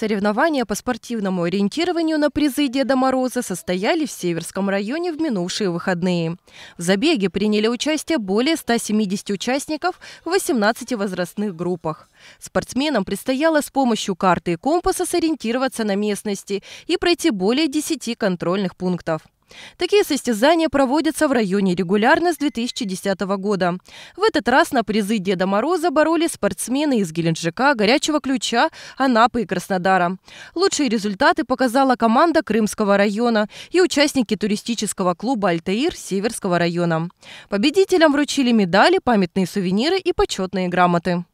Соревнования по спортивному ориентированию на призы Деда Мороза состоялись в Северском районе в минувшие выходные. В забеге приняли участие более 170 участников в 18 возрастных группах. Спортсменам предстояло с помощью карты и компаса сориентироваться на местности и пройти более 10 контрольных пунктов. Такие состязания проводятся в районе регулярно с 2010 года. В этот раз на призы Деда Мороза боролись спортсмены из Геленджика, Горячего Ключа, Анапы и Краснодара. Лучшие результаты показала команда Крымского района и участники туристического клуба «Альтаир» Северского района. Победителям вручили медали, памятные сувениры и почетные грамоты.